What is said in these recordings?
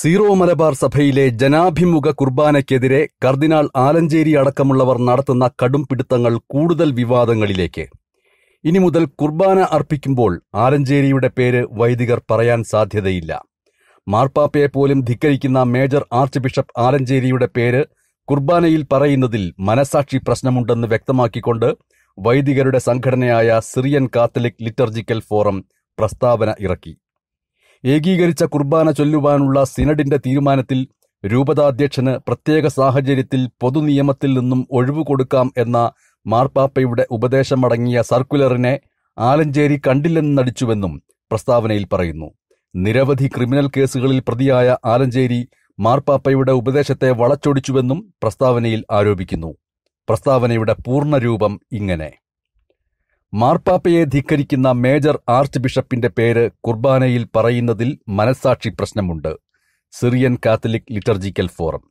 zero Malabar സഭയിലെ ജനാഭിമുഖ കുർബാനയ്ക്കെതിരെ കർദിനാൾ ആലഞ്ചേരി അടക്കമുള്ളവർ നടത്തുന്ന കടും പിടുത്തങ്ങൾ കൂടുതൽ വിവാദങ്ങളിലേക്ക് ഇനി മുതൽ കുർബാന അർപ്പിക്കുമ്പോൾ ആലഞ്ചേരിയുടെ പേര് വൈദികർ പറയാൻ സാധ്യതയില്ല മാർപ്പാപ്പയെ പോലും ധിക്കരിക്കുന്ന മേജർ ആർച്ച് ബിഷപ്പ് ആലഞ്ചേരിയുടെ പേര് കുർബാനയിൽ പറയുന്നതിൽ മനസാക്ഷി പ്രശ്നമുണ്ടെന്ന് വ്യക്തമാക്കിക്കൊണ്ട് വൈദികരുടെ സംഘടനയായ സിറിയൻ കാത്തലിക് ലിറ്റർജിക്കൽ ഫോറം പ്രസ്താവന ഇറക്കി ഏകീകരിച്ച കുർബാന ചൊല്ലുവാനുള്ള സിനഡിന്റെ തീരുമാനത്തിൽ രൂപതാധ്യക്ഷന് പ്രത്യേക സാഹചര്യത്തിൽ പൊതുനിയമത്തിൽ നിന്നും ഒഴിവ് കൊടുക്കാം എന്ന മാർപ്പാപ്പയുടെ ഉപദേശമടങ്ങിയ സർക്കുലറിനെ ആലഞ്ചേരി കണ്ടില്ലെന്നടിച്ചുവെന്നും പ്രസ്താവനയിൽ പറയുന്നു നിരവധി ക്രിമിനൽ കേസുകളിൽ പ്രതിയായ ആലഞ്ചേരി മാർപ്പാപ്പയുടെ ഉപദേശത്തെ വളച്ചൊടിച്ചുവെന്നും പ്രസ്താവനയിൽ ആരോപിക്കുന്നു പ്രസ്താവനയുടെ പൂർണ്ണരൂപം ഇങ്ങനെ മാർപ്പാപ്പയെ ധിക്കരിക്കുന്ന മേജർ ആർച്ച് ബിഷപ്പിന്റെ പേര് കുർബാനയിൽ പറയുന്നതിൽ മനസാക്ഷി പ്രശ്നമുണ്ട് Syrian Catholic liturgical forum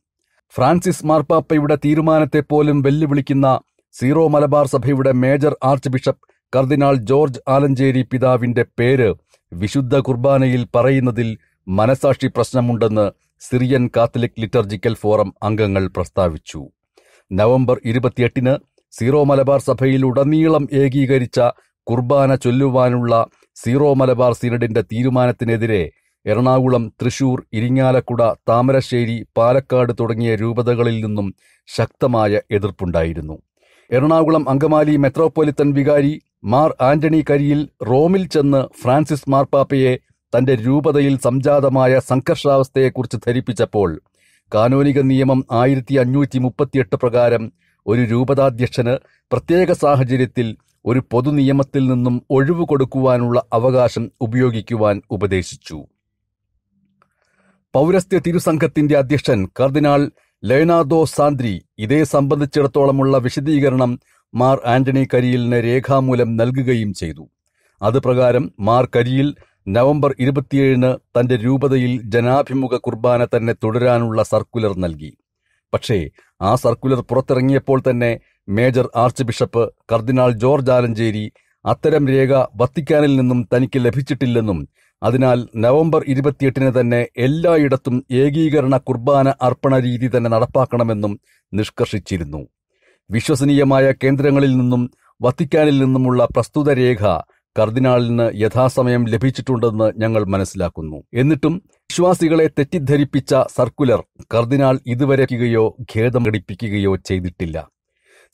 Francis മാർപ്പാപ്പയുടെ തീരുമാനത്തെ പോലും വെല്ലുവിളിക്കുന്ന സീറോ മലബാർ സഭയുടെ മേജർ ആർച്ച് ബിഷപ്പ് കർദിനാൾ ജോർജ് ആലഞ്ചേരി പിതാവിന്റെ പേര് വിശുദ്ധ കുർബാനയിൽ പറയുന്നതിൽ മനസാക്ഷി പ്രശ്നമുണ്ടെന്ന് സിറിയൻ കാത്തലിക് ലിറ്റർജിക്കൽ ഫോറം അംഗങ്ങൾ പ്രസ്താവിച്ചു നവംബർ ഇരുപത്തിയെട്ടിന് സീറോ മലബാർ സഭയിൽ ഉടനീളം ഏകീകരിച്ച കുർബാന ചൊല്ലുവാനുള്ള സീറോ മലബാർ സിനഡിന്റെ തീരുമാനത്തിനെതിരെ എറണാകുളം തൃശൂർ ഇരിങ്ങാലക്കുട താമരശ്ശേരി പാലക്കാട് തുടങ്ങിയ രൂപതകളിൽ നിന്നും ശക്തമായ എതിർപ്പുണ്ടായിരുന്നു എറണാകുളം അങ്കമാലി മെത്രോപൊലിത്തൻ വികാരി മാർ ആന്റണി കരിയിൽ റോമിൽ ചെന്ന് ഫ്രാൻസിസ് മാർപ്പാപ്പയെ തന്റെ രൂപതയിൽ സംജാതമായ സംഘർഷാവസ്ഥയെക്കുറിച്ച് ധരിപ്പിച്ചപ്പോൾ കാനോനിക നിയമം ആയിരത്തി അഞ്ഞൂറ്റി മുപ്പത്തിയെട്ട് പ്രകാരം ഒരു രൂപതാധ്യക്ഷന് പ്രത്യേക സാഹചര്യത്തിൽ ഒരു പൊതുനിയമത്തിൽ നിന്നും ഒഴിവു കൊടുക്കുവാനുള്ള അവകാശം ഉപയോഗിക്കുവാൻ ഉപദേശിച്ചു പൗരസ്ത്യ തിരുസംഘത്തിന്റെ അധ്യക്ഷൻ കർദിനാൾ ലയനാദോ സാന്ദ്രി ഇതേ സംബന്ധിച്ചിടത്തോളമുള്ള വിശദീകരണം മാർ ആന്റണി കരിയിലിന് രേഖാമൂലം നൽകുകയും ചെയ്തു അത് പ്രകാരം മാർ കരിയിൽ നവംബർ ഇരുപത്തിയേഴിന് തന്റെ രൂപതയിൽ ജനാഭിമുഖ കുർബാന തന്നെ തുടരാനുള്ള സർക്കുലർ നൽകി പക്ഷേ ആ സർക്കുലർ പുറത്തിറങ്ങിയപ്പോൾ തന്നെ മേജർ ആർച്ച് ബിഷപ്പ് കർദിനാൾ ജോർജ് ആലഞ്ചേരി അത്തരം രേഖ വത്തിക്കാനിൽ നിന്നും തനിക്ക് ലഭിച്ചിട്ടില്ലെന്നും അതിനാൽ നവംബർ ഇരുപത്തിയെട്ടിന് തന്നെ എല്ലായിടത്തും ഏകീകരണ കുർബാന അർപ്പണ രീതി തന്നെ നടപ്പാക്കണമെന്നും നിഷ്കർഷിച്ചിരുന്നു വിശ്വസനീയമായ കേന്ദ്രങ്ങളിൽ നിന്നും വത്തിക്കാനിൽ നിന്നുമുള്ള പ്രസ്തുത രേഖ കർദിനാളിന് യഥാസമയം ലഭിച്ചിട്ടുണ്ടെന്ന് ഞങ്ങൾ മനസ്സിലാക്കുന്നു എന്നിട്ടും വിശ്വാസികളെ തെറ്റിദ്ധരിപ്പിച്ച സർക്കുലർ കർദിനാൾ ഇതുവരെയോ ഖേദം ഘടിപ്പിക്കുകയോ ചെയ്തിട്ടില്ല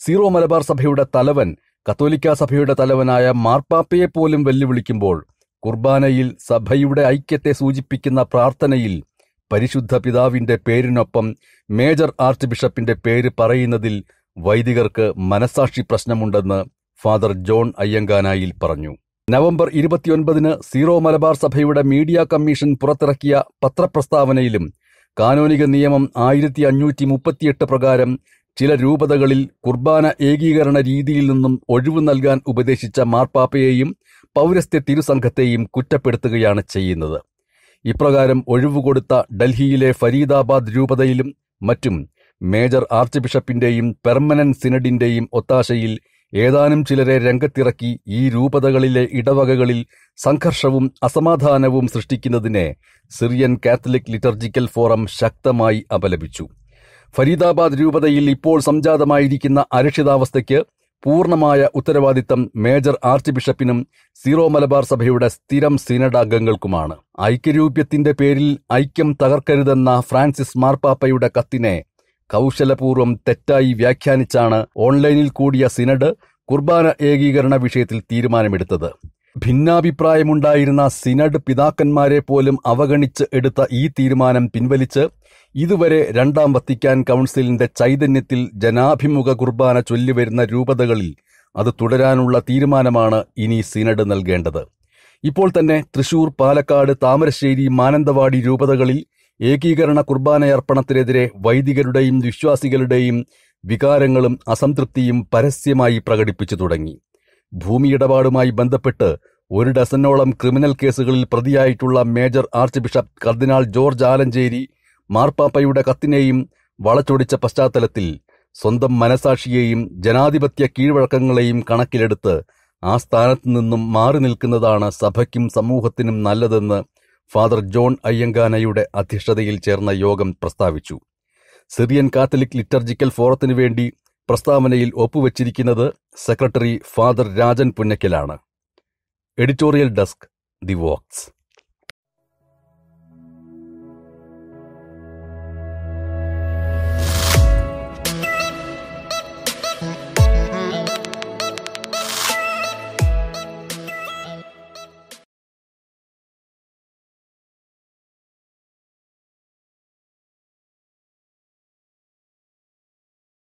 സീറോ മലബാർ സഭയുടെ തലവൻ കത്തോലിക്ക സഭയുടെ തലവനായ മാർപ്പാപ്പയെ പോലും വെല്ലുവിളിക്കുമ്പോൾ കുർബാനയിൽ സഭയുടെ ഐക്യത്തെ സൂചിപ്പിക്കുന്ന പ്രാർത്ഥനയിൽ പരിശുദ്ധ പിതാവിന്റെ പേരിനൊപ്പം മേജർ ആർച്ച് ബിഷപ്പിന്റെ പേര് പറയുന്നതിൽ വൈദികർക്ക് മനസാക്ഷി പ്രശ്നമുണ്ടെന്ന് ഫാദർ ജോൺ അയ്യങ്കാനായിൽ പറഞ്ഞു നവംബർ ഇരുപത്തിയൊൻപതിന് സീറോ മലബാർ സഭയുടെ മീഡിയ കമ്മീഷൻ പുറത്തിറക്കിയ പത്രപ്രസ്താവനയിലും കാനോനിക നിയമം ആയിരത്തി അഞ്ഞൂറ്റി മുപ്പത്തിയെട്ട് പ്രകാരം ചില രൂപതകളിൽ കുർബാന ഏകീകരണ രീതിയിൽ നിന്നും ഒഴിവു നൽകാൻ ഉപദേശിച്ച മാർപ്പാപ്പയെയും പൗരസ്ത്യ തിരുസംഘത്തെയും കുറ്റപ്പെടുത്തുകയാണ് ചെയ്യുന്നത് ഇപ്രകാരം ഒഴിവുകൊടുത്ത കൊടുത്ത ഡൽഹിയിലെ ഫരീദാബാദ് രൂപതയിലും മറ്റും മേജർ ആർച്ച് ബിഷപ്പിന്റെയും പെർമനന്റ് സിനഡിന്റെയും ഒത്താശയിൽ ഏതാനും ചിലരെ രംഗത്തിറക്കി ഈ രൂപതകളിലെ ഇടവകകളിൽ സംഘർഷവും അസമാധാനവും സൃഷ്ടിക്കുന്നതിനെ സിറിയൻ കാത്തലിക് ലിറ്റർജിക്കൽ ഫോറം ശക്തമായി അപലപിച്ചു ഫരീദാബാദ് രൂപതയിൽ ഇപ്പോൾ സംജാതമായിരിക്കുന്ന അരക്ഷിതാവസ്ഥയ്ക്ക് പൂർണമായ ഉത്തരവാദിത്തം മേജർ ആർച്ച് ബിഷപ്പിനും സീറോ മലബാർ സഭയുടെ സ്ഥിരം അംഗങ്ങൾക്കുമാണ് ഐക്യരൂപ്യത്തിന്റെ പേരിൽ ഐക്യം തകർക്കരുതെന്ന ഫ്രാൻസിസ് മാർപ്പാപ്പയുടെ കത്തിനെ കൗശലപൂർവ്വം തെറ്റായി വ്യാഖ്യാനിച്ചാണ് ഓൺലൈനിൽ കൂടിയ സിനഡ് കുർബാന ഏകീകരണ വിഷയത്തിൽ തീരുമാനമെടുത്തത് ഭിന്നാഭിപ്രായമുണ്ടായിരുന്ന സിനഡ് പിതാക്കന്മാരെ പോലും അവഗണിച്ച് എടുത്ത ഈ തീരുമാനം പിൻവലിച്ച് ഇതുവരെ രണ്ടാം വത്തിക്കാൻ കൗൺസിലിന്റെ ചൈതന്യത്തിൽ ജനാഭിമുഖ കുർബാന ചൊല്ലിവരുന്ന രൂപതകളിൽ അത് തുടരാനുള്ള തീരുമാനമാണ് ഇനി സിനഡ് നൽകേണ്ടത് ഇപ്പോൾ തന്നെ തൃശൂർ പാലക്കാട് താമരശ്ശേരി മാനന്തവാടി രൂപതകളിൽ ഏകീകരണ കുർബാനയർപ്പണത്തിനെതിരെ വൈദികരുടെയും വിശ്വാസികളുടെയും വികാരങ്ങളും അസംതൃപ്തിയും പരസ്യമായി പ്രകടിപ്പിച്ചു തുടങ്ങി ഭൂമിയിടപാടുമായി ബന്ധപ്പെട്ട് ഒരു ഡസനോളം ക്രിമിനൽ കേസുകളിൽ പ്രതിയായിട്ടുള്ള മേജർ ആർച്ച് ബിഷപ്പ് കർദിനാൾ ജോർജ് ആലഞ്ചേരി മാർപ്പാപ്പയുടെ കത്തിനെയും വളച്ചൊടിച്ച പശ്ചാത്തലത്തിൽ സ്വന്തം മനസാക്ഷിയെയും ജനാധിപത്യ കീഴ്വഴക്കങ്ങളെയും കണക്കിലെടുത്ത് ആ സ്ഥാനത്തു നിന്നും മാറി നിൽക്കുന്നതാണ് സഭയ്ക്കും സമൂഹത്തിനും നല്ലതെന്ന് ഫാദർ ജോൺ അയ്യങ്കാനയുടെ അധ്യക്ഷതയിൽ ചേർന്ന യോഗം പ്രസ്താവിച്ചു സിറിയൻ കാത്തലിക് ലിറ്റർജിക്കൽ ഫോറത്തിനു വേണ്ടി പ്രസ്താവനയിൽ ഒപ്പുവച്ചിരിക്കുന്നത് സെക്രട്ടറി ഫാദർ രാജൻ പുന്നക്കലാണ് എഡിറ്റോറിയൽ ഡെസ്ക് ദി വോക്സ്